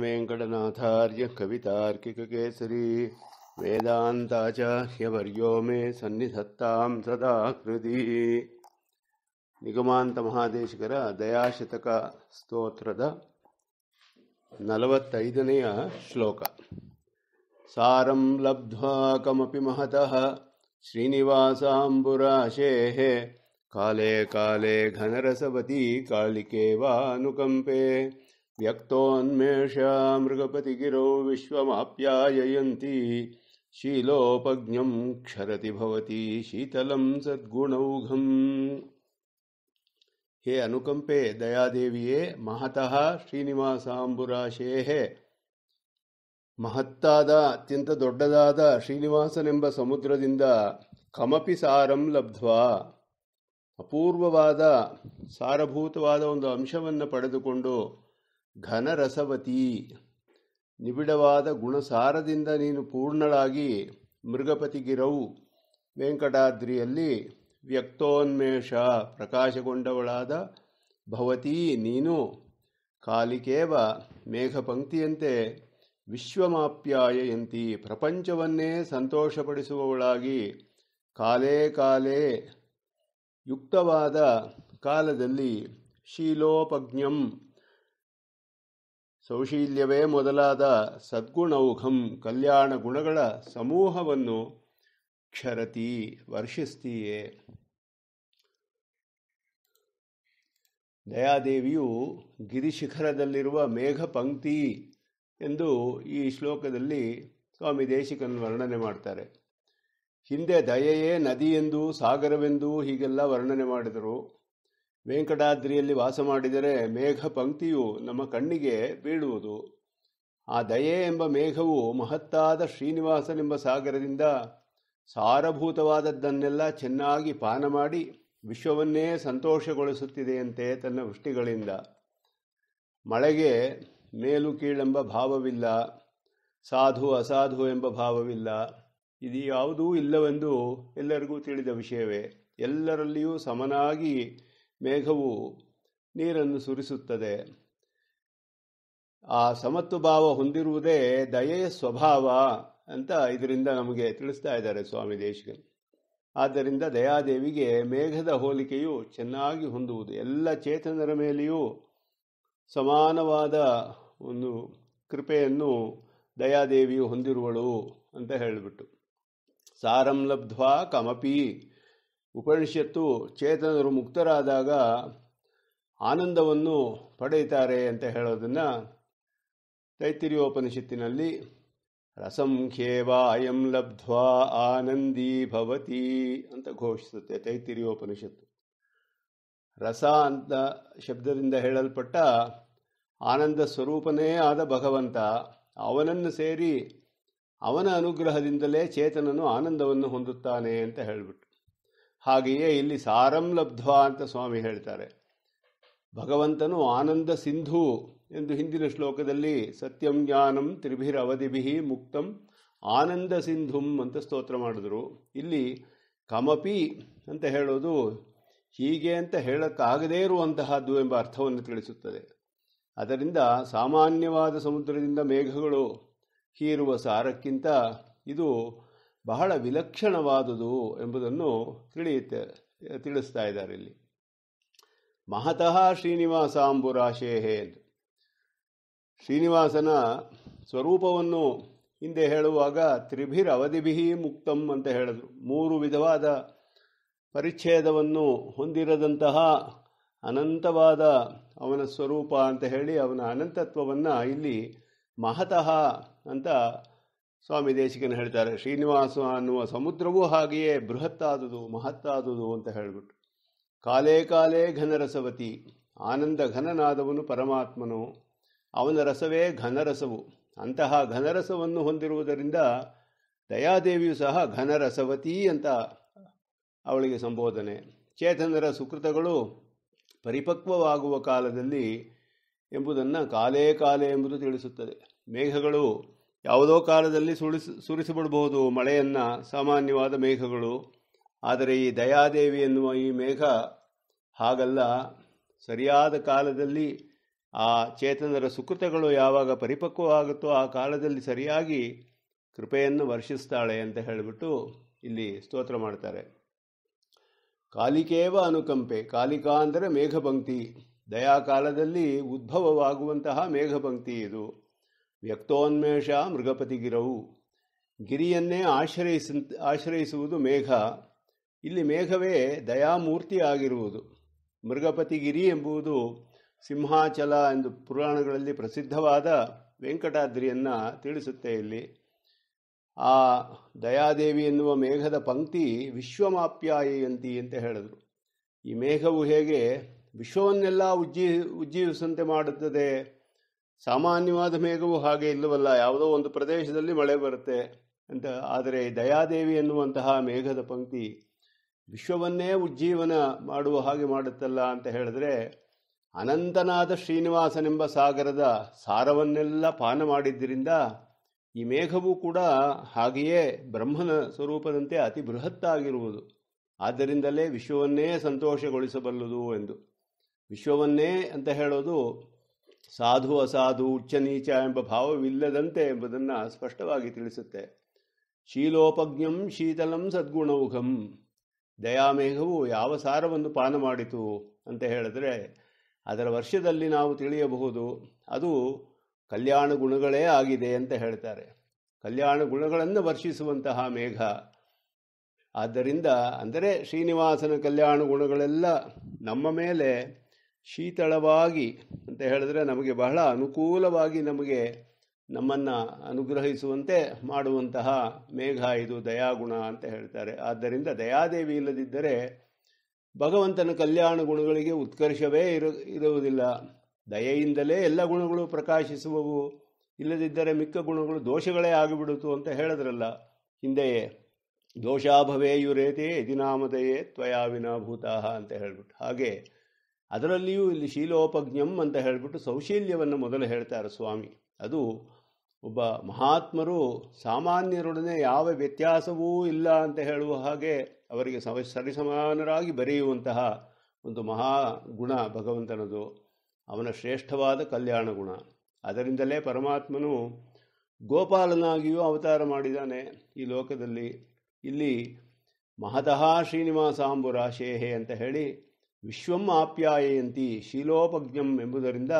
वेङ्कटनाथार्य कवितार्किककेसरी वेदान्ताचार्यवर्यो मे सन्निधत्तां सदा दयाशतकस्तोत्रद ऐदनय श्लोक सारं लब्ध्वा कमपि महतः श्रीनिवासाम्बुराशेः काले काले घनरसवती कालिके वा ಮೃಗಪತಿ मृगपतिगिरौ विश्वमाप्याययन्ति ಶೀಲೋಪಜ್ಞಂ ಕ್ಷರತಿ ಭವತಿ ಶೀತಲಂ ಸದ್ಗುಣೌಘಂ ಹೇ ಅನುಕಂಪೆ ದಯಾದೇವಿಯೇ ಮಹತಃ ಶ್ರೀನಿವಾಸಾಂಬುರಾಶೇಹ ಮಹತ್ತಾದ ಅತ್ಯಂತ ದೊಡ್ಡದಾದ ಶ್ರೀನಿವಾಸನೆಂಬ ಸಮುದ್ರದಿಂದ ಕಮಪಿ ಸಾರಂ ಲಬ್ಧ್ವಾ ಅಪೂರ್ವವಾದ ಸಾರಭೂತವಾದ ಒಂದು ಅಂಶವನ್ನು ಪಡೆದುಕೊಂಡು ಘನರಸವತಿ ನಿಬಿಡವಾದ ಗುಣಸಾರದಿಂದ ನೀನು ಪೂರ್ಣಳಾಗಿ ಮೃಗಪತಿಗಿರವು ವೆಂಕಟಾದ್ರಿಯಲ್ಲಿ ವ್ಯಕ್ತೋನ್ಮೇಷ ಪ್ರಕಾಶಗೊಂಡವಳಾದ ಭವತಿ ನೀನು ಕಾಲಿಕೇವ ಮೇಘಪಂಕ್ತಿಯಂತೆ ವಿಶ್ವಮಾಪ್ಯಾಯಯಂತಿ ಪ್ರಪಂಚವನ್ನೇ ಸಂತೋಷಪಡಿಸುವವಳಾಗಿ ಕಾಲೇ ಕಾಲೇ ಯುಕ್ತವಾದ ಕಾಲದಲ್ಲಿ ಶೀಲೋಪಜ್ಞಂ ಸೌಶೀಲ್ಯವೇ ಮೊದಲಾದ ಸದ್ಗುಣೌಘಂ ಕಲ್ಯಾಣ ಗುಣಗಳ ಸಮೂಹವನ್ನು ಕ್ಷರತಿ ವರ್ಷಿಸ್ತೀಯೇ ದಯಾದೇವಿಯು ಗಿರಿಶಿಖರದಲ್ಲಿರುವ ಮೇಘ ಪಂಕ್ತಿ ಎಂದು ಈ ಶ್ಲೋಕದಲ್ಲಿ ಸ್ವಾಮಿ ದೇಶಿಕನ್ ವರ್ಣನೆ ಮಾಡ್ತಾರೆ ಹಿಂದೆ ದಯೆಯೇ ನದಿಯೆಂದು ಸಾಗರವೆಂದು ಹೀಗೆಲ್ಲ ವರ್ಣನೆ ಮಾಡಿದರು ವೆಂಕಟಾದ್ರಿಯಲ್ಲಿ ವಾಸ ಮಾಡಿದರೆ ಮೇಘ ಪಂಕ್ತಿಯು ನಮ್ಮ ಕಣ್ಣಿಗೆ ಬೀಳುವುದು ಆ ದಯೆ ಎಂಬ ಮೇಘವು ಮಹತ್ತಾದ ಶ್ರೀನಿವಾಸನೆಂಬ ಸಾಗರದಿಂದ ಸಾರಭೂತವಾದದ್ದನ್ನೆಲ್ಲ ಚೆನ್ನಾಗಿ ಪಾನ ಮಾಡಿ ವಿಶ್ವವನ್ನೇ ಸಂತೋಷಗೊಳಿಸುತ್ತಿದೆಯಂತೆ ತನ್ನ ವೃಷ್ಟಿಗಳಿಂದ ಮಳೆಗೆ ಮೇಲು ಕೀಳೆಂಬ ಭಾವವಿಲ್ಲ ಸಾಧು ಅಸಾಧು ಎಂಬ ಭಾವವಿಲ್ಲ ಇದು ಯಾವುದೂ ಇಲ್ಲವೆಂದು ಎಲ್ಲರಿಗೂ ತಿಳಿದ ವಿಷಯವೇ ಎಲ್ಲರಲ್ಲಿಯೂ ಸಮನಾಗಿ ಮೇಘವು ನೀರನ್ನು ಸುರಿಸುತ್ತದೆ ಆ ಸಮತ್ವ ಭಾವ ಹೊಂದಿರುವುದೇ ದಯೆಯ ಸ್ವಭಾವ ಅಂತ ಇದರಿಂದ ನಮಗೆ ತಿಳಿಸ್ತಾ ಇದ್ದಾರೆ ಸ್ವಾಮಿ ದೇಶಿಗೆ ಆದ್ದರಿಂದ ದಯಾದೇವಿಗೆ ಮೇಘದ ಹೋಲಿಕೆಯು ಚೆನ್ನಾಗಿ ಹೊಂದುವುದು ಎಲ್ಲ ಚೇತನರ ಮೇಲೆಯೂ ಸಮಾನವಾದ ಒಂದು ಕೃಪೆಯನ್ನು ದಯಾದೇವಿಯು ಹೊಂದಿರುವಳು ಅಂತ ಹೇಳಿಬಿಟ್ಟು ಸಾರಂ ಲಬ್ಧ್ವಾ ಕಮಪಿ ಉಪನಿಷತ್ತು ಚೇತನರು ಮುಕ್ತರಾದಾಗ ಆನಂದವನ್ನು ಪಡೆಯುತ್ತಾರೆ ಅಂತ ಹೇಳೋದನ್ನು ತೈತಿರಿಯೋಪನಿಷತ್ತಿನಲ್ಲಿ ಅಯಂ ಲಬ್ಧ್ವಾ ಆನಂದೀ ಭವತಿ ಅಂತ ಘೋಷಿಸುತ್ತೆ ತೈತಿರಿಯೋಪನಿಷತ್ತು ರಸ ಅಂತ ಶಬ್ದದಿಂದ ಹೇಳಲ್ಪಟ್ಟ ಆನಂದ ಸ್ವರೂಪನೇ ಆದ ಭಗವಂತ ಅವನನ್ನು ಸೇರಿ ಅವನ ಅನುಗ್ರಹದಿಂದಲೇ ಚೇತನನು ಆನಂದವನ್ನು ಹೊಂದುತ್ತಾನೆ ಅಂತ ಹೇಳಿಬಿಟ್ಟು ಹಾಗೆಯೇ ಇಲ್ಲಿ ಸಾರಂ ಲಬ್ಧ್ವ ಅಂತ ಸ್ವಾಮಿ ಹೇಳ್ತಾರೆ ಭಗವಂತನು ಆನಂದ ಸಿಂಧು ಎಂದು ಹಿಂದಿನ ಶ್ಲೋಕದಲ್ಲಿ ಸತ್ಯಂ ಜ್ಞಾನಂ ತ್ರಿಭಿರ್ ಅವಧಿಭಿ ಮುಕ್ತಂ ಆನಂದ ಸಿಂಧುಂ ಅಂತ ಸ್ತೋತ್ರ ಮಾಡಿದ್ರು ಇಲ್ಲಿ ಕಮಪಿ ಅಂತ ಹೇಳೋದು ಹೀಗೆ ಅಂತ ಹೇಳಕ್ಕಾಗದೇ ಇರುವಂತಹದ್ದು ಎಂಬ ಅರ್ಥವನ್ನು ತಿಳಿಸುತ್ತದೆ ಅದರಿಂದ ಸಾಮಾನ್ಯವಾದ ಸಮುದ್ರದಿಂದ ಮೇಘಗಳು ಹೀರುವ ಸಾರಕ್ಕಿಂತ ಇದು ಬಹಳ ವಿಲಕ್ಷಣವಾದುದು ಎಂಬುದನ್ನು ತಿಳಿಯುತ್ತೆ ತಿಳಿಸ್ತಾ ಇದ್ದಾರೆ ಇಲ್ಲಿ ಮಹತಃ ಶ್ರೀನಿವಾಸಾಂಬುರಾಶೇಹೇ ಎಂದು ಶ್ರೀನಿವಾಸನ ಸ್ವರೂಪವನ್ನು ಹಿಂದೆ ಹೇಳುವಾಗ ತ್ರಿಭಿರ್ ಅವಧಿಭಿಹಿ ಮುಕ್ತಂ ಅಂತ ಹೇಳಿದರು ಮೂರು ವಿಧವಾದ ಪರಿಚ್ಛೇದವನ್ನು ಹೊಂದಿರದಂತಹ ಅನಂತವಾದ ಅವನ ಸ್ವರೂಪ ಅಂತ ಹೇಳಿ ಅವನ ಅನಂತತ್ವವನ್ನು ಇಲ್ಲಿ ಮಹತಃ ಅಂತ ಸ್ವಾಮಿ ದೇಶಿಕನ ಹೇಳ್ತಾರೆ ಶ್ರೀನಿವಾಸ ಅನ್ನುವ ಸಮುದ್ರವೂ ಹಾಗೆಯೇ ಬೃಹತ್ತಾದುದು ಮಹತ್ತಾದುದು ಅಂತ ಹೇಳಿಬಿಟ್ಟು ಕಾಲೇ ಕಾಲೇ ಘನರಸವತಿ ಆನಂದ ಘನನಾದವನು ಪರಮಾತ್ಮನು ಅವನ ರಸವೇ ಘನರಸವು ಅಂತಹ ಘನರಸವನ್ನು ಹೊಂದಿರುವುದರಿಂದ ದಯಾದೇವಿಯು ಸಹ ಘನರಸವತಿ ಅಂತ ಅವಳಿಗೆ ಸಂಬೋಧನೆ ಚೇತನರ ಸುಕೃತಗಳು ಪರಿಪಕ್ವವಾಗುವ ಕಾಲದಲ್ಲಿ ಎಂಬುದನ್ನು ಕಾಲೇ ಕಾಲೇ ಎಂಬುದು ತಿಳಿಸುತ್ತದೆ ಮೇಘಗಳು ಯಾವುದೋ ಕಾಲದಲ್ಲಿ ಸುರಿಸಿ ಸುರಿಸಿಬಿಡಬಹುದು ಮಳೆಯನ್ನು ಸಾಮಾನ್ಯವಾದ ಮೇಘಗಳು ಆದರೆ ಈ ದಯಾದೇವಿ ಎನ್ನುವ ಈ ಮೇಘ ಹಾಗಲ್ಲ ಸರಿಯಾದ ಕಾಲದಲ್ಲಿ ಆ ಚೇತನರ ಸುಕೃತಗಳು ಯಾವಾಗ ಆಗುತ್ತೋ ಆ ಕಾಲದಲ್ಲಿ ಸರಿಯಾಗಿ ಕೃಪೆಯನ್ನು ವರ್ಷಿಸ್ತಾಳೆ ಅಂತ ಹೇಳಿಬಿಟ್ಟು ಇಲ್ಲಿ ಸ್ತೋತ್ರ ಮಾಡ್ತಾರೆ ಕಾಲಿಕೇವ ಅನುಕಂಪೆ ಕಾಲಿಕಾ ಅಂದರೆ ಮೇಘಪಂಕ್ತಿ ದಯಾಕಾಲದಲ್ಲಿ ಉದ್ಭವವಾಗುವಂತಹ ಮೇಘಪಂಕ್ತಿ ಇದು ವ್ಯಕ್ತೋನ್ಮೇಷ ಮೃಗಪತಿಗಿರವು ಗಿರಿಯನ್ನೇ ಆಶ್ರಯಿಸ ಆಶ್ರಯಿಸುವುದು ಮೇಘ ಇಲ್ಲಿ ಮೇಘವೇ ದಯಾಮೂರ್ತಿ ಆಗಿರುವುದು ಮೃಗಪತಿಗಿರಿ ಎಂಬುದು ಸಿಂಹಾಚಲ ಎಂದು ಪುರಾಣಗಳಲ್ಲಿ ಪ್ರಸಿದ್ಧವಾದ ವೆಂಕಟಾದ್ರಿಯನ್ನು ತಿಳಿಸುತ್ತೆ ಇಲ್ಲಿ ಆ ದಯಾದೇವಿ ಎನ್ನುವ ಮೇಘದ ಪಂಕ್ತಿ ವಿಶ್ವಮಾಪ್ಯಾಯಂತಿ ಅಂತ ಹೇಳಿದರು ಈ ಮೇಘವು ಹೇಗೆ ವಿಶ್ವವನ್ನೆಲ್ಲ ಉಜ್ಜೀ ಉಜ್ಜೀವಿಸುವಂತೆ ಮಾಡುತ್ತದೆ ಸಾಮಾನ್ಯವಾದ ಮೇಘವು ಹಾಗೆ ಇಲ್ಲವಲ್ಲ ಯಾವುದೋ ಒಂದು ಪ್ರದೇಶದಲ್ಲಿ ಮಳೆ ಬರುತ್ತೆ ಅಂತ ಆದರೆ ದಯಾದೇವಿ ಎನ್ನುವಂತಹ ಮೇಘದ ಪಂಕ್ತಿ ವಿಶ್ವವನ್ನೇ ಉಜ್ಜೀವನ ಮಾಡುವ ಹಾಗೆ ಮಾಡುತ್ತಲ್ಲ ಅಂತ ಹೇಳಿದ್ರೆ ಅನಂತನಾದ ಶ್ರೀನಿವಾಸನೆಂಬ ಸಾಗರದ ಸಾರವನ್ನೆಲ್ಲ ಪಾನ ಮಾಡಿದ್ದರಿಂದ ಈ ಮೇಘವು ಕೂಡ ಹಾಗೆಯೇ ಬ್ರಹ್ಮನ ಸ್ವರೂಪದಂತೆ ಅತಿ ಬೃಹತ್ತಾಗಿರುವುದು ಆದ್ದರಿಂದಲೇ ವಿಶ್ವವನ್ನೇ ಸಂತೋಷಗೊಳಿಸಬಲ್ಲದು ಎಂದು ವಿಶ್ವವನ್ನೇ ಅಂತ ಹೇಳೋದು ಸಾಧು ಅಸಾಧು ಉಚ್ಚ ನೀಚ ಎಂಬ ಭಾವವಿಲ್ಲದಂತೆ ಎಂಬುದನ್ನು ಸ್ಪಷ್ಟವಾಗಿ ತಿಳಿಸುತ್ತೆ ಶೀಲೋಪಜ್ಞಂ ಶೀತಲಂ ಸದ್ಗುಣೌಘಂ ದಯಾಮೇಘವು ಯಾವ ಸಾರವನ್ನು ಪಾನ ಮಾಡಿತು ಅಂತ ಹೇಳಿದ್ರೆ ಅದರ ವರ್ಷದಲ್ಲಿ ನಾವು ತಿಳಿಯಬಹುದು ಅದು ಕಲ್ಯಾಣ ಗುಣಗಳೇ ಆಗಿದೆ ಅಂತ ಹೇಳ್ತಾರೆ ಕಲ್ಯಾಣ ಗುಣಗಳನ್ನು ವರ್ಷಿಸುವಂತಹ ಮೇಘ ಆದ್ದರಿಂದ ಅಂದರೆ ಶ್ರೀನಿವಾಸನ ಕಲ್ಯಾಣ ಗುಣಗಳೆಲ್ಲ ನಮ್ಮ ಮೇಲೆ ಶೀತಳವಾಗಿ ಅಂತ ಹೇಳಿದ್ರೆ ನಮಗೆ ಬಹಳ ಅನುಕೂಲವಾಗಿ ನಮಗೆ ನಮ್ಮನ್ನು ಅನುಗ್ರಹಿಸುವಂತೆ ಮಾಡುವಂತಹ ಮೇಘ ಇದು ದಯಾಗುಣ ಅಂತ ಹೇಳ್ತಾರೆ ಆದ್ದರಿಂದ ದಯಾದೇವಿ ಇಲ್ಲದಿದ್ದರೆ ಭಗವಂತನ ಕಲ್ಯಾಣ ಗುಣಗಳಿಗೆ ಉತ್ಕರ್ಷವೇ ಇರು ಇರುವುದಿಲ್ಲ ದಯೆಯಿಂದಲೇ ಎಲ್ಲ ಗುಣಗಳು ಪ್ರಕಾಶಿಸುವವು ಇಲ್ಲದಿದ್ದರೆ ಮಿಕ್ಕ ಗುಣಗಳು ದೋಷಗಳೇ ಆಗಿಬಿಡುತ್ತು ಅಂತ ಹೇಳಿದ್ರಲ್ಲ ಹಿಂದೆಯೇ ದೋಷಾಭವೇ ಯುರೇತೇ ದಿನಾಮದಯೇ ತ್ವಯಾವಿನಾಭೂತಾಹ ಅಂತ ಹೇಳ್ಬಿಟ್ಟು ಹಾಗೆ ಅದರಲ್ಲಿಯೂ ಇಲ್ಲಿ ಶೀಲೋಪಜ್ಞಂ ಅಂತ ಹೇಳಿಬಿಟ್ಟು ಸೌಶೀಲ್ಯವನ್ನು ಮೊದಲು ಹೇಳ್ತಾರೆ ಸ್ವಾಮಿ ಅದು ಒಬ್ಬ ಮಹಾತ್ಮರು ಸಾಮಾನ್ಯರೊಡನೆ ಯಾವ ವ್ಯತ್ಯಾಸವೂ ಇಲ್ಲ ಅಂತ ಹೇಳುವ ಹಾಗೆ ಅವರಿಗೆ ಸಮ ಸರಿಸಮಾನರಾಗಿ ಬರೆಯುವಂತಹ ಒಂದು ಮಹಾ ಗುಣ ಭಗವಂತನದು ಅವನ ಶ್ರೇಷ್ಠವಾದ ಕಲ್ಯಾಣ ಗುಣ ಅದರಿಂದಲೇ ಪರಮಾತ್ಮನು ಗೋಪಾಲನಾಗಿಯೂ ಅವತಾರ ಮಾಡಿದ್ದಾನೆ ಈ ಲೋಕದಲ್ಲಿ ಇಲ್ಲಿ ಮಹತಃ ಶ್ರೀನಿವಾಸಾಂಬುರಾಶೇಹೆ ಅಂತ ಹೇಳಿ ವಿಶ್ವಂ ಆಪ್ಯಾಯಂತಿ ಶೀಲೋಪಜ್ಞಂ ಎಂಬುದರಿಂದ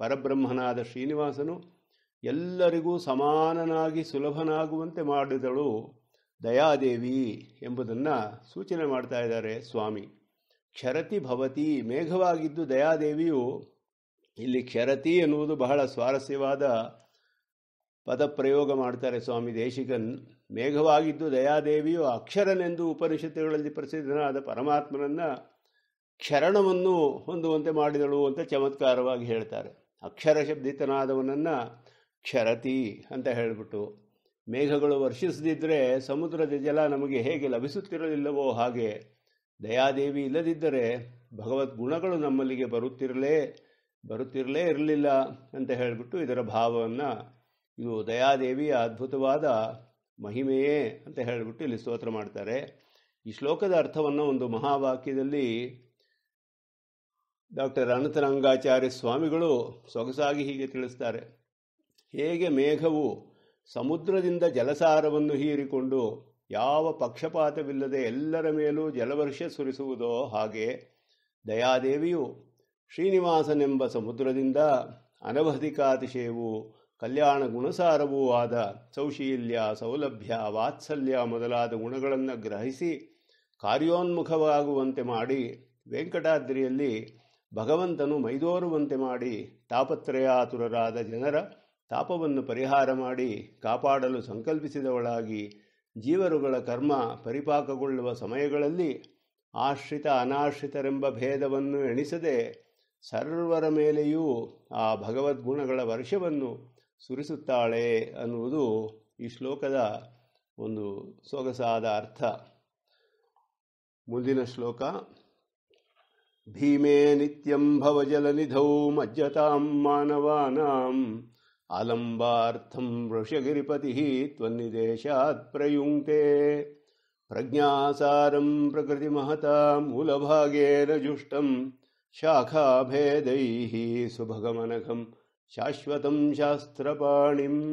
ಪರಬ್ರಹ್ಮನಾದ ಶ್ರೀನಿವಾಸನು ಎಲ್ಲರಿಗೂ ಸಮಾನನಾಗಿ ಸುಲಭನಾಗುವಂತೆ ಮಾಡಿದಳು ದಯಾದೇವಿ ಎಂಬುದನ್ನು ಸೂಚನೆ ಮಾಡ್ತಾ ಇದ್ದಾರೆ ಸ್ವಾಮಿ ಕ್ಷರತಿ ಭವತಿ ಮೇಘವಾಗಿದ್ದು ದಯಾದೇವಿಯು ಇಲ್ಲಿ ಕ್ಷರತಿ ಎನ್ನುವುದು ಬಹಳ ಸ್ವಾರಸ್ಯವಾದ ಪದಪ್ರಯೋಗ ಮಾಡ್ತಾರೆ ಸ್ವಾಮಿ ದೇಶಿಕನ್ ಮೇಘವಾಗಿದ್ದು ದಯಾದೇವಿಯು ಅಕ್ಷರನೆಂದು ಉಪನಿಷತ್ತುಗಳಲ್ಲಿ ಪ್ರಸಿದ್ಧನಾದ ಪರಮಾತ್ಮನನ್ನು ಕ್ಷರಣವನ್ನು ಹೊಂದುವಂತೆ ಮಾಡಿದಳು ಅಂತ ಚಮತ್ಕಾರವಾಗಿ ಹೇಳ್ತಾರೆ ಅಕ್ಷರ ಶಬ್ದಿತನಾದವನನ್ನು ಕ್ಷರತಿ ಅಂತ ಹೇಳಿಬಿಟ್ಟು ಮೇಘಗಳು ವರ್ಷಿಸದಿದ್ದರೆ ಸಮುದ್ರದ ಜಲ ನಮಗೆ ಹೇಗೆ ಲಭಿಸುತ್ತಿರಲಿಲ್ಲವೋ ಹಾಗೆ ದಯಾದೇವಿ ಇಲ್ಲದಿದ್ದರೆ ಭಗವದ್ಗುಣಗಳು ನಮ್ಮಲ್ಲಿಗೆ ಬರುತ್ತಿರಲೇ ಬರುತ್ತಿರಲೇ ಇರಲಿಲ್ಲ ಅಂತ ಹೇಳಿಬಿಟ್ಟು ಇದರ ಭಾವವನ್ನು ಇದು ದಯಾದೇವಿಯ ಅದ್ಭುತವಾದ ಮಹಿಮೆಯೇ ಅಂತ ಹೇಳಿಬಿಟ್ಟು ಇಲ್ಲಿ ಸ್ತೋತ್ರ ಮಾಡ್ತಾರೆ ಈ ಶ್ಲೋಕದ ಅರ್ಥವನ್ನು ಒಂದು ಮಹಾವಾಕ್ಯದಲ್ಲಿ ಡಾಕ್ಟರ್ ಅನಂತರಂಗಾಚಾರ್ಯ ಸ್ವಾಮಿಗಳು ಸೊಗಸಾಗಿ ಹೀಗೆ ತಿಳಿಸ್ತಾರೆ ಹೇಗೆ ಮೇಘವು ಸಮುದ್ರದಿಂದ ಜಲಸಾರವನ್ನು ಹೀರಿಕೊಂಡು ಯಾವ ಪಕ್ಷಪಾತವಿಲ್ಲದೆ ಎಲ್ಲರ ಮೇಲೂ ಜಲವರ್ಷ ಸುರಿಸುವುದೋ ಹಾಗೆ ದಯಾದೇವಿಯು ಶ್ರೀನಿವಾಸನೆಂಬ ಸಮುದ್ರದಿಂದ ಅನವಧಿಕಾತಿಶಯವು ಕಲ್ಯಾಣ ಗುಣಸಾರವೂ ಆದ ಸೌಶೀಲ್ಯ ಸೌಲಭ್ಯ ವಾತ್ಸಲ್ಯ ಮೊದಲಾದ ಗುಣಗಳನ್ನು ಗ್ರಹಿಸಿ ಕಾರ್ಯೋನ್ಮುಖವಾಗುವಂತೆ ಮಾಡಿ ವೆಂಕಟಾದ್ರಿಯಲ್ಲಿ ಭಗವಂತನು ಮೈದೋರುವಂತೆ ಮಾಡಿ ತಾಪತ್ರಯಾತುರರಾದ ಜನರ ತಾಪವನ್ನು ಪರಿಹಾರ ಮಾಡಿ ಕಾಪಾಡಲು ಸಂಕಲ್ಪಿಸಿದವಳಾಗಿ ಜೀವರುಗಳ ಕರ್ಮ ಪರಿಪಾಕಗೊಳ್ಳುವ ಸಮಯಗಳಲ್ಲಿ ಆಶ್ರಿತ ಅನಾಶ್ರಿತರೆಂಬ ಭೇದವನ್ನು ಎಣಿಸದೆ ಸರ್ವರ ಮೇಲೆಯೂ ಆ ಭಗವದ್ಗುಣಗಳ ವರ್ಷವನ್ನು ಸುರಿಸುತ್ತಾಳೆ ಅನ್ನುವುದು ಈ ಶ್ಲೋಕದ ಒಂದು ಸೊಗಸಾದ ಅರ್ಥ ಮುಂದಿನ ಶ್ಲೋಕ भीमे नित्यम् भवजलनिधौ मज्जतां मानवानाम् आलम्बार्थं वृषगिरिपतिः त्वन्निदेशात् प्रयुङ्क्ते प्रज्ञासारं प्रकृतिमहता मूलभागेन जुष्टम् शाखाभेदैः सुभगमनखम् शाश्वतम् शास्त्रपाणिम्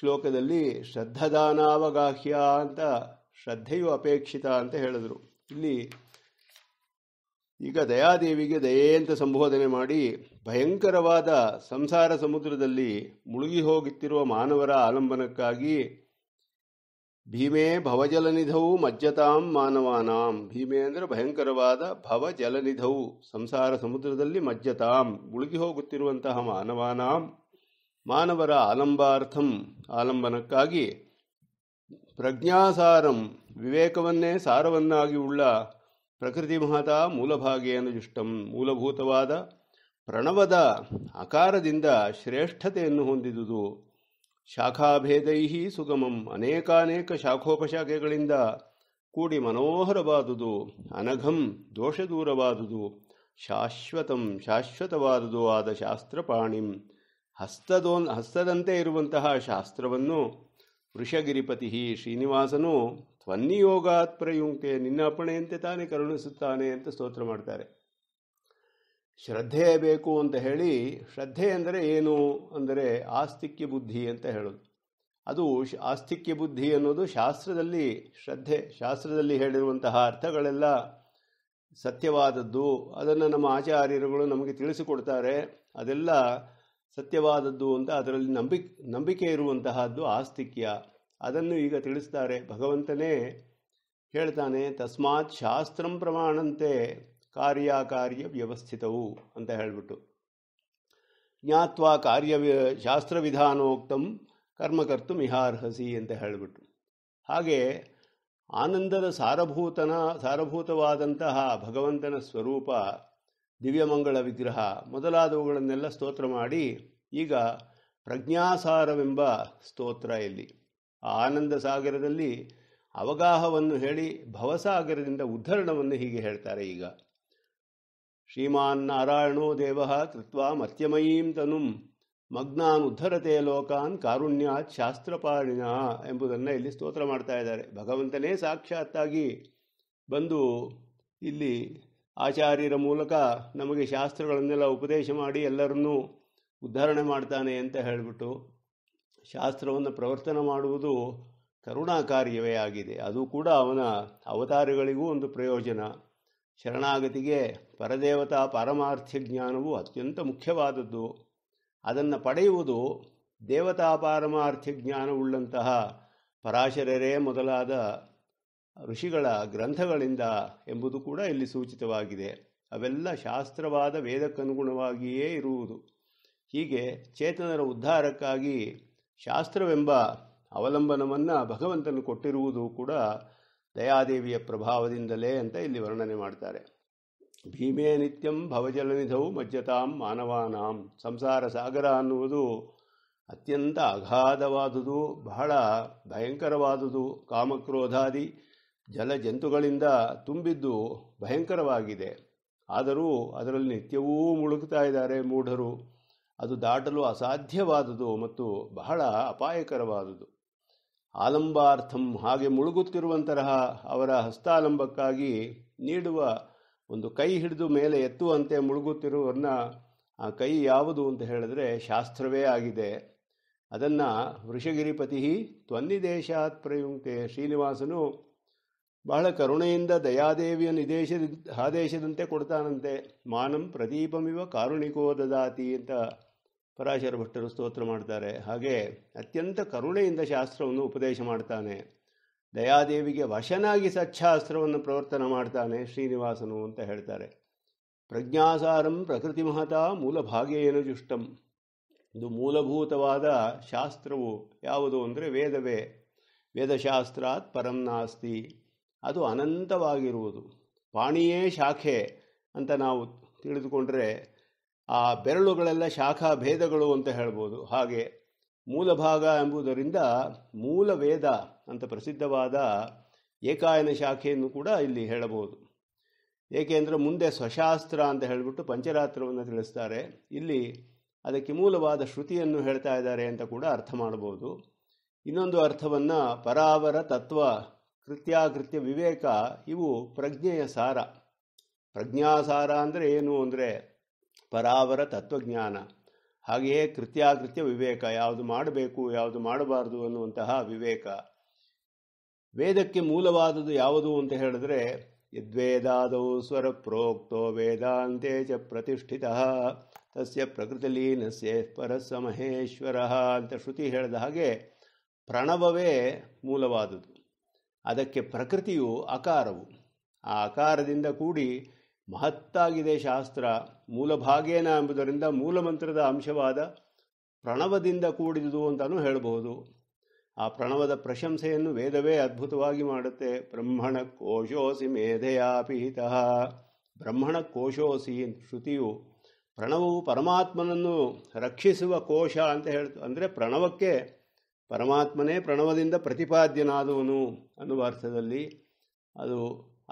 श्लोकदल्लि श्रद्धदानावगाह्या अन्त ಶ್ರದ್ಧೆಯು ಅಪೇಕ್ಷಿತ ಅಂತ ಹೇಳಿದರು ಇಲ್ಲಿ ಈಗ ದಯಾದೇವಿಗೆ ಅಂತ ಸಂಬೋಧನೆ ಮಾಡಿ ಭಯಂಕರವಾದ ಸಂಸಾರ ಸಮುದ್ರದಲ್ಲಿ ಮುಳುಗಿ ಹೋಗುತ್ತಿರುವ ಮಾನವರ ಆಲಂಬನಕ್ಕಾಗಿ ಭೀಮೆ ಭವಜಲನಿಧವು ಮಜ್ಜತಾಂ ಮಾನವಾನಾಂ ಭೀಮೆ ಅಂದರೆ ಭಯಂಕರವಾದ ಭವಜಲನಿಧವು ಸಂಸಾರ ಸಮುದ್ರದಲ್ಲಿ ಮಜ್ಜತಾಂ ಮುಳುಗಿ ಹೋಗುತ್ತಿರುವಂತಹ ಮಾನವಾನಾಂ ಮಾನವರ ಆಲಂಬಾರ್ಥಂ ಆಲಂಬನಕ್ಕಾಗಿ ಪ್ರಜ್ಞಾಸಾರಂ ವಿವೇಕವನ್ನೇ ಸಾರವನ್ನಾಗಿ ಉಳ್ಳ ಪ್ರಕೃತಿ ಮಹತಾ ಮೂಲಭಾಗೇನಜುಷ್ಟಂ ಮೂಲಭೂತವಾದ ಪ್ರಣವದ ಅಕಾರದಿಂದ ಶ್ರೇಷ್ಠತೆಯನ್ನು ಹೊಂದಿದುದು ಶಾಖಾಭೇದೈ ಸುಗಮಂ ಅನೇಕಾನೇಕ ಶಾಖೋಪಶಾಖೆಗಳಿಂದ ಕೂಡಿ ಮನೋಹರವಾದುದು ಅನಘಂ ದೋಷದೂರವಾದುದು ಶಾಶ್ವತಂ ಶಾಶ್ವತವಾದುದು ಆದ ಶಾಸ್ತ್ರಪಾಣಿಂ ಹಸ್ತದೋ ಹಸ್ತದಂತೆ ಇರುವಂತಹ ಶಾಸ್ತ್ರವನ್ನು ವೃಷಗಿರಿಪತಿ ಶ್ರೀನಿವಾಸನು ತ್ವನ್ನಿಯೋಗಾತ್ ಪ್ರಯುಂಕ್ತೆ ನಿನ್ನ ಅಪ್ಪಣೆಯಂತೆ ತಾನೇ ಕರುಣಿಸುತ್ತಾನೆ ಅಂತ ಸ್ತೋತ್ರ ಮಾಡ್ತಾರೆ ಶ್ರದ್ಧೆ ಬೇಕು ಅಂತ ಹೇಳಿ ಶ್ರದ್ಧೆ ಅಂದರೆ ಏನು ಅಂದರೆ ಆಸ್ತಿಕ್ಯ ಬುದ್ಧಿ ಅಂತ ಹೇಳೋದು ಅದು ಆಸ್ತಿಕ್ಯ ಬುದ್ಧಿ ಅನ್ನೋದು ಶಾಸ್ತ್ರದಲ್ಲಿ ಶ್ರದ್ಧೆ ಶಾಸ್ತ್ರದಲ್ಲಿ ಹೇಳಿರುವಂತಹ ಅರ್ಥಗಳೆಲ್ಲ ಸತ್ಯವಾದದ್ದು ಅದನ್ನು ನಮ್ಮ ಆಚಾರ್ಯರುಗಳು ನಮಗೆ ತಿಳಿಸಿಕೊಡ್ತಾರೆ ಅದೆಲ್ಲ ಸತ್ಯವಾದದ್ದು ಅಂತ ಅದರಲ್ಲಿ ನಂಬಿಕೆ ನಂಬಿಕೆ ಇರುವಂತಹದ್ದು ಆಸ್ತಿಕ್ಯ ಅದನ್ನು ಈಗ ತಿಳಿಸ್ತಾರೆ ಭಗವಂತನೇ ಹೇಳ್ತಾನೆ ತಸ್ಮಾತ್ ಶಾಸ್ತ್ರಂ ಪ್ರಮಾಣಂತೆ ಕಾರ್ಯಕಾರ್ಯ ವ್ಯವಸ್ಥಿತವು ಅಂತ ಹೇಳಿಬಿಟ್ಟು ಜ್ಞಾತ್ವ ಕಾರ್ಯ ಶಾಸ್ತ್ರವಿಧಾನೋಕ್ತಂ ಕರ್ಮಕರ್ತು ಮಿಹಾರ್ಹಸಿ ಅಂತ ಹೇಳಿಬಿಟ್ಟು ಹಾಗೆ ಆನಂದದ ಸಾರಭೂತನ ಸಾರಭೂತವಾದಂತಹ ಭಗವಂತನ ಸ್ವರೂಪ ದಿವ್ಯಮಂಗಳ ವಿಗ್ರಹ ಮೊದಲಾದವುಗಳನ್ನೆಲ್ಲ ಸ್ತೋತ್ರ ಮಾಡಿ ಈಗ ಪ್ರಜ್ಞಾಸಾರವೆಂಬ ಸ್ತೋತ್ರ ಇಲ್ಲಿ ಆನಂದ ಸಾಗರದಲ್ಲಿ ಅವಗಾಹವನ್ನು ಹೇಳಿ ಭವಸಾಗರದಿಂದ ಉದ್ಧರಣವನ್ನು ಹೀಗೆ ಹೇಳ್ತಾರೆ ಈಗ ಶ್ರೀಮಾನ್ ನಾರಾಯಣೋ ದೇವ ಕೃತ್ವಾ ಮತ್ಯಮಯೀಂ ತನುಂ ಮಗ್ನಾನ್ ಉದ್ಧರತೆ ಲೋಕಾನ್ ಕಾರುಣ್ಯಾತ್ ಶಾಸ್ತ್ರಪಾಣಿನ ಎಂಬುದನ್ನು ಇಲ್ಲಿ ಸ್ತೋತ್ರ ಮಾಡ್ತಾ ಇದ್ದಾರೆ ಭಗವಂತನೇ ಸಾಕ್ಷಾತ್ತಾಗಿ ಬಂದು ಇಲ್ಲಿ ಆಚಾರ್ಯರ ಮೂಲಕ ನಮಗೆ ಶಾಸ್ತ್ರಗಳನ್ನೆಲ್ಲ ಉಪದೇಶ ಮಾಡಿ ಎಲ್ಲರನ್ನೂ ಉದ್ಧಾರಣೆ ಮಾಡ್ತಾನೆ ಅಂತ ಹೇಳಿಬಿಟ್ಟು ಶಾಸ್ತ್ರವನ್ನು ಪ್ರವರ್ತನ ಮಾಡುವುದು ಕರುಣಾ ಕಾರ್ಯವೇ ಆಗಿದೆ ಅದು ಕೂಡ ಅವನ ಅವತಾರಗಳಿಗೂ ಒಂದು ಪ್ರಯೋಜನ ಶರಣಾಗತಿಗೆ ಪರದೇವತಾ ಪಾರಮಾರ್ಥ್ಯ ಜ್ಞಾನವು ಅತ್ಯಂತ ಮುಖ್ಯವಾದದ್ದು ಅದನ್ನು ಪಡೆಯುವುದು ದೇವತಾ ಪಾರಮಾರ್ಥ್ಯ ಜ್ಞಾನವುಳ್ಳಂತಹ ಪರಾಶರರೇ ಮೊದಲಾದ ಋಷಿಗಳ ಗ್ರಂಥಗಳಿಂದ ಎಂಬುದು ಕೂಡ ಇಲ್ಲಿ ಸೂಚಿತವಾಗಿದೆ ಅವೆಲ್ಲ ಶಾಸ್ತ್ರವಾದ ವೇದಕ್ಕನುಗುಣವಾಗಿಯೇ ಇರುವುದು ಹೀಗೆ ಚೇತನರ ಉದ್ಧಾರಕ್ಕಾಗಿ ಶಾಸ್ತ್ರವೆಂಬ ಅವಲಂಬನವನ್ನು ಭಗವಂತನು ಕೊಟ್ಟಿರುವುದು ಕೂಡ ದಯಾದೇವಿಯ ಪ್ರಭಾವದಿಂದಲೇ ಅಂತ ಇಲ್ಲಿ ವರ್ಣನೆ ಮಾಡ್ತಾರೆ ಭೀಮೇ ನಿತ್ಯಂ ಭವಜಲನಿಧವು ಮಜ್ಜತಾಂ ಮಾನವಾನಾಂ ಸಂಸಾರ ಸಾಗರ ಅನ್ನುವುದು ಅತ್ಯಂತ ಅಗಾಧವಾದುದು ಬಹಳ ಭಯಂಕರವಾದುದು ಕಾಮಕ್ರೋಧಾದಿ ಜಲ ಜಂತುಗಳಿಂದ ತುಂಬಿದ್ದು ಭಯಂಕರವಾಗಿದೆ ಆದರೂ ಅದರಲ್ಲಿ ನಿತ್ಯವೂ ಮುಳುಗುತ್ತಾ ಇದ್ದಾರೆ ಮೂಢರು ಅದು ದಾಟಲು ಅಸಾಧ್ಯವಾದುದು ಮತ್ತು ಬಹಳ ಅಪಾಯಕರವಾದುದು ಆಲಂಬಾರ್ಥಂ ಹಾಗೆ ಮುಳುಗುತ್ತಿರುವಂತರಹ ಅವರ ಹಸ್ತಾಲಂಬಕ್ಕಾಗಿ ನೀಡುವ ಒಂದು ಕೈ ಹಿಡಿದು ಮೇಲೆ ಎತ್ತುವಂತೆ ಮುಳುಗುತ್ತಿರುವನ್ನ ಆ ಕೈ ಯಾವುದು ಅಂತ ಹೇಳಿದ್ರೆ ಶಾಸ್ತ್ರವೇ ಆಗಿದೆ ಅದನ್ನು ವೃಷಗಿರಿಪತಿ ತ್ವನ್ನಿದೇಶಾತ್ ಪ್ರಯುಕ್ತೆ ಶ್ರೀನಿವಾಸನು ಬಹಳ ಕರುಣೆಯಿಂದ ದಯಾದೇವಿಯನ್ನು ಇದೇಶ ಆದೇಶದಂತೆ ಕೊಡ್ತಾನಂತೆ ಮಾನಂ ಪ್ರದೀಪಮಿವ ಕಾರುಣಿಕೋ ದದಾತಿ ಅಂತ ಪರಾಶರ ಭಟ್ಟರು ಸ್ತೋತ್ರ ಮಾಡ್ತಾರೆ ಹಾಗೆ ಅತ್ಯಂತ ಕರುಣೆಯಿಂದ ಶಾಸ್ತ್ರವನ್ನು ಉಪದೇಶ ಮಾಡ್ತಾನೆ ದಯಾದೇವಿಗೆ ವಶನಾಗಿ ಸಚ್ಛಾಸ್ತ್ರವನ್ನು ಪ್ರವರ್ತನ ಮಾಡ್ತಾನೆ ಶ್ರೀನಿವಾಸನು ಅಂತ ಹೇಳ್ತಾರೆ ಪ್ರಜ್ಞಾಸಾರಂ ಪ್ರಕೃತಿ ಮಹತಾ ಮೂಲಭಾಗೇನು ಜುಷ್ಟಂ ಇದು ಮೂಲಭೂತವಾದ ಶಾಸ್ತ್ರವು ಯಾವುದು ಅಂದರೆ ವೇದವೇ ವೇದಶಾಸ್ತ್ರಾತ್ ಪರಂ ನಾಸ್ತಿ ಅದು ಅನಂತವಾಗಿರುವುದು ಪಾಣಿಯೇ ಶಾಖೆ ಅಂತ ನಾವು ತಿಳಿದುಕೊಂಡರೆ ಆ ಬೆರಳುಗಳೆಲ್ಲ ಶಾಖಾ ಭೇದಗಳು ಅಂತ ಹೇಳ್ಬೋದು ಹಾಗೆ ಮೂಲಭಾಗ ಎಂಬುದರಿಂದ ಮೂಲ ವೇದ ಅಂತ ಪ್ರಸಿದ್ಧವಾದ ಏಕಾಯನ ಶಾಖೆಯನ್ನು ಕೂಡ ಇಲ್ಲಿ ಹೇಳಬಹುದು ಏಕೆಂದರೆ ಮುಂದೆ ಸ್ವಶಾಸ್ತ್ರ ಅಂತ ಹೇಳಿಬಿಟ್ಟು ಪಂಚರಾತ್ರವನ್ನು ತಿಳಿಸ್ತಾರೆ ಇಲ್ಲಿ ಅದಕ್ಕೆ ಮೂಲವಾದ ಶ್ರುತಿಯನ್ನು ಹೇಳ್ತಾ ಇದ್ದಾರೆ ಅಂತ ಕೂಡ ಅರ್ಥ ಮಾಡಬಹುದು ಇನ್ನೊಂದು ಅರ್ಥವನ್ನು ಪರಾವರ ತತ್ವ ಕೃತ್ಯಾಕೃತ್ಯ ವಿವೇಕ ಇವು ಪ್ರಜ್ಞೆಯ ಸಾರ ಪ್ರಜ್ಞಾಸಾರ ಅಂದರೆ ಏನು ಅಂದರೆ ಪರಾವರ ತತ್ವಜ್ಞಾನ ಹಾಗೆಯೇ ಕೃತ್ಯಾಕೃತ್ಯ ವಿವೇಕ ಯಾವುದು ಮಾಡಬೇಕು ಯಾವುದು ಮಾಡಬಾರದು ಅನ್ನುವಂತಹ ವಿವೇಕ ವೇದಕ್ಕೆ ಮೂಲವಾದದ್ದು ಯಾವುದು ಅಂತ ಹೇಳಿದ್ರೆ ಯದ್ವೇದಾದೌ ಸ್ವರ ಪ್ರೋಕ್ತೋ ವೇದಾಂತೆ ಚ ಪ್ರತಿಷ್ಠಿತ ತಸ್ಯ ಪ್ರಕೃತಿಲೀನಸ್ಯ ಪರ ಮಹೇಶ್ವರ ಅಂತ ಶ್ರುತಿ ಹೇಳಿದ ಹಾಗೆ ಪ್ರಣವವೇ ಮೂಲವಾದದ್ದು ಅದಕ್ಕೆ ಪ್ರಕೃತಿಯು ಅಕಾರವು ಆ ಅಕಾರದಿಂದ ಕೂಡಿ ಮಹತ್ತಾಗಿದೆ ಶಾಸ್ತ್ರ ಮೂಲಭಾಗೇನ ಎಂಬುದರಿಂದ ಮೂಲಮಂತ್ರದ ಅಂಶವಾದ ಪ್ರಣವದಿಂದ ಕೂಡಿದುದು ಅಂತಲೂ ಹೇಳಬಹುದು ಆ ಪ್ರಣವದ ಪ್ರಶಂಸೆಯನ್ನು ವೇದವೇ ಅದ್ಭುತವಾಗಿ ಮಾಡುತ್ತೆ ಬ್ರಹ್ಮಣ ಕೋಶೋಸಿ ಮೇಧೆಯ ಬ್ರಹ್ಮಣ ಕೋಶೋಸಿ ಶ್ರುತಿಯು ಪ್ರಣವವು ಪರಮಾತ್ಮನನ್ನು ರಕ್ಷಿಸುವ ಕೋಶ ಅಂತ ಹೇಳ್ತು ಅಂದರೆ ಪ್ರಣವಕ್ಕೆ ಪರಮಾತ್ಮನೇ ಪ್ರಣವದಿಂದ ಪ್ರತಿಪಾದ್ಯನಾದವನು ಅನ್ನುವ ಅರ್ಥದಲ್ಲಿ ಅದು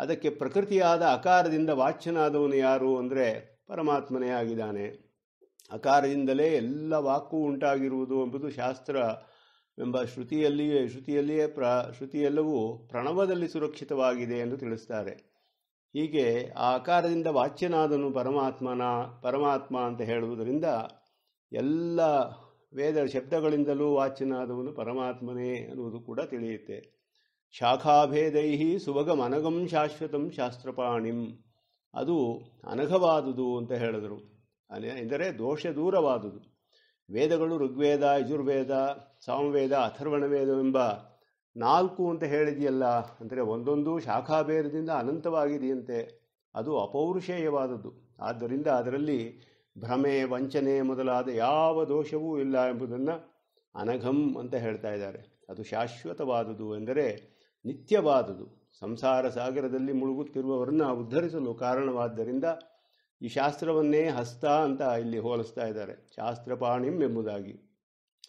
ಅದಕ್ಕೆ ಪ್ರಕೃತಿಯಾದ ಅಕಾರದಿಂದ ವಾಚ್ಯನಾದವನು ಯಾರು ಅಂದರೆ ಪರಮಾತ್ಮನೇ ಆಗಿದ್ದಾನೆ ಅಕಾರದಿಂದಲೇ ಎಲ್ಲ ವಾಕು ಉಂಟಾಗಿರುವುದು ಎಂಬುದು ಶಾಸ್ತ್ರ ಎಂಬ ಶ್ರುತಿಯಲ್ಲಿಯೇ ಶ್ರುತಿಯಲ್ಲಿಯೇ ಪ್ರ ಶ್ರುತಿಯೆಲ್ಲವೂ ಪ್ರಣವದಲ್ಲಿ ಸುರಕ್ಷಿತವಾಗಿದೆ ಎಂದು ತಿಳಿಸ್ತಾರೆ ಹೀಗೆ ಆ ಆಕಾರದಿಂದ ವಾಚ್ಯನಾದನು ಪರಮಾತ್ಮನ ಪರಮಾತ್ಮ ಅಂತ ಹೇಳುವುದರಿಂದ ಎಲ್ಲ ವೇದ ಶಬ್ದಗಳಿಂದಲೂ ವಾಚ್ಯನಾದವನು ಪರಮಾತ್ಮನೇ ಅನ್ನುವುದು ಕೂಡ ತಿಳಿಯುತ್ತೆ ಶಾಖಾಭೇದೈ ಸುಭಗಂ ಅನಗಂ ಶಾಶ್ವತಂ ಶಾಸ್ತ್ರಪಾಣಿಂ ಅದು ಅನಘವಾದುದು ಅಂತ ಹೇಳಿದರು ಎಂದರೆ ದೋಷ ದೂರವಾದುದು ವೇದಗಳು ಋಗ್ವೇದ ಯಜುರ್ವೇದ ಸಾಮವೇದ ಅಥರ್ವಣವೇದವೆಂಬ ನಾಲ್ಕು ಅಂತ ಹೇಳಿದೆಯಲ್ಲ ಅಂದರೆ ಒಂದೊಂದು ಶಾಖಾಭೇದದಿಂದ ಅನಂತವಾಗಿದೆಯಂತೆ ಅದು ಅಪೌರುಷೇಯವಾದದ್ದು ಆದ್ದರಿಂದ ಅದರಲ್ಲಿ ಭ್ರಮೆ ವಂಚನೆ ಮೊದಲಾದ ಯಾವ ದೋಷವೂ ಇಲ್ಲ ಎಂಬುದನ್ನು ಅನಘಂ ಅಂತ ಹೇಳ್ತಾ ಇದ್ದಾರೆ ಅದು ಶಾಶ್ವತವಾದುದು ಎಂದರೆ ನಿತ್ಯವಾದುದು ಸಂಸಾರ ಸಾಗರದಲ್ಲಿ ಮುಳುಗುತ್ತಿರುವವರನ್ನು ಉದ್ಧರಿಸಲು ಕಾರಣವಾದ್ದರಿಂದ ಈ ಶಾಸ್ತ್ರವನ್ನೇ ಹಸ್ತ ಅಂತ ಇಲ್ಲಿ ಹೋಲಿಸ್ತಾ ಇದ್ದಾರೆ ಶಾಸ್ತ್ರಪಾಣಿಂ ಎಂಬುದಾಗಿ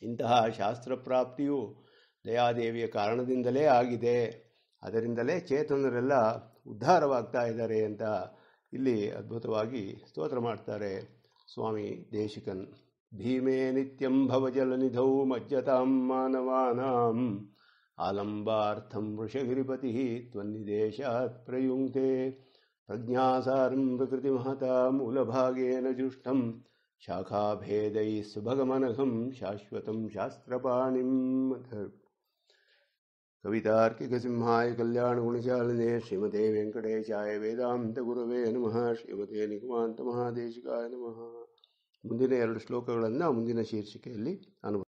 ಇಂತಹ ಶಾಸ್ತ್ರ ಪ್ರಾಪ್ತಿಯು ದಯಾದೇವಿಯ ಕಾರಣದಿಂದಲೇ ಆಗಿದೆ ಅದರಿಂದಲೇ ಚೇತನರೆಲ್ಲ ಉದ್ಧಾರವಾಗ್ತಾ ಇದ್ದಾರೆ ಅಂತ ಇಲ್ಲಿ ಅದ್ಭುತವಾಗಿ ಸ್ತೋತ್ರ ಮಾಡ್ತಾರೆ स्वामी देशिकन भीमे नित्यं भवजलनिधौ मज्जतां मानवानाम् आलम्बार्थं वृषगिरिपतिः त्वन्निदेशात् प्रयुङ्क्ते प्रज्ञासारं प्रकृतिमहता मूलभागेन जुष्टं शाखाभेदैः सुभगमनघं शाश्वतं सिंहाय कल्याण कल्याणगुणशालिने श्रीमते वेङ्कटेशाय वेदान्तगुरवे नमः श्रीमते निगमान्तमहादेशिकाय नमः ಮುಂದಿನ ಎರಡು ಶ್ಲೋಕಗಳನ್ನು ಮುಂದಿನ ಶೀರ್ಷಿಕೆಯಲ್ಲಿ ಅನುಭವ